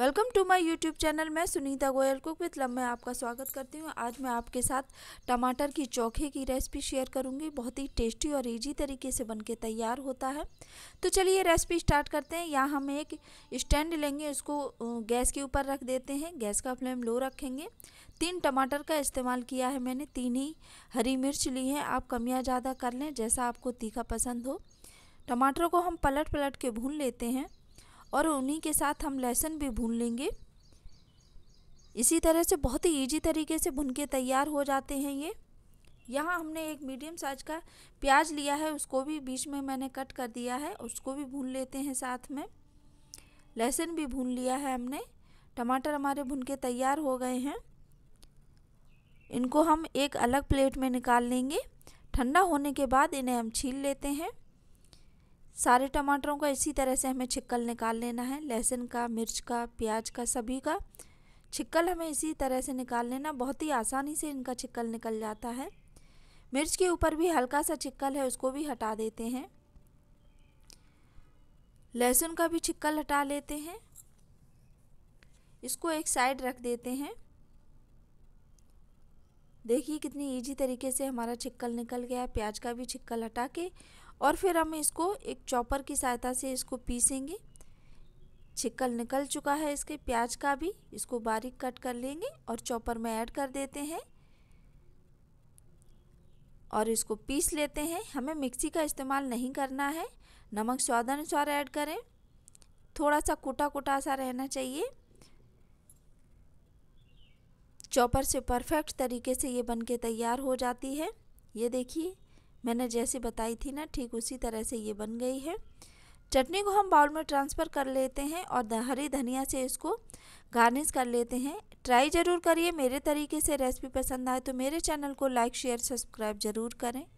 welcome to my YouTube channel मैं Sunita Goyal cook with लम्बे आपका स्वागत करती हूँ आज मैं आपके साथ टमाटर की चौखे की रेसिपी शेयर करूँगी बहुत ही टेस्टी और इजी तरीके से बनके तैयार होता है तो चलिए रेसिपी स्टार्ट करते हैं यहाँ हम एक स्टैंड लेंगे उसको गैस के ऊपर रख देते हैं गैस का फ्लेम लो रखेंगे तीन टमाटर का इस्तेमाल किया है मैंने तीन ही हरी मिर्च ली है आप कम या ज़्यादा कर लें जैसा आपको तीखा पसंद हो टमाटरों को हम पलट पलट के भून लेते हैं और उन्हीं के साथ हम लहसुन भी भून लेंगे इसी तरह से बहुत ही ईजी तरीके से भुन के तैयार हो जाते हैं ये यहाँ हमने एक मीडियम साइज का प्याज लिया है उसको भी बीच में मैंने कट कर दिया है उसको भी भून लेते हैं साथ में लहसुन भी भून लिया है हमने टमाटर हमारे भुन के तैयार हो गए हैं इनको हम एक अलग प्लेट में निकाल लेंगे ठंडा होने के बाद इन्हें हम छील लेते हैं सारे टमाटरों का इसी तरह से हमें छिक्कल निकाल लेना है लहसुन का मिर्च का प्याज का सभी का छिक्कल हमें इसी तरह से निकाल लेना बहुत ही आसानी से इनका छिक्कल निकल जाता है मिर्च के ऊपर भी हल्का सा छिक्कल है उसको भी हटा देते हैं लहसुन का भी छिक्कल हटा लेते हैं इसको एक साइड रख देते हैं देखिए कितनी इजी तरीके से हमारा छिक्कल निकल गया है प्याज का भी छिक्कल हटा के और फिर हम इसको एक चॉपर की सहायता से इसको पीसेंगे छिकल निकल चुका है इसके प्याज का भी इसको बारीक कट कर लेंगे और चॉपर में ऐड कर देते हैं और इसको पीस लेते हैं हमें मिक्सी का इस्तेमाल नहीं करना है नमक स्वादानुसार ऐड करें थोड़ा सा कुटा कुटा सा रहना चाहिए चॉपर से परफेक्ट तरीके से ये बनके तैयार हो जाती है ये देखिए मैंने जैसी बताई थी ना ठीक उसी तरह से ये बन गई है चटनी को हम बाउल में ट्रांसफ़र कर लेते हैं और हरी धनिया से इसको गार्निश कर लेते हैं ट्राई ज़रूर करिए मेरे तरीके से रेसिपी पसंद आए तो मेरे चैनल को लाइक शेयर सब्सक्राइब ज़रूर करें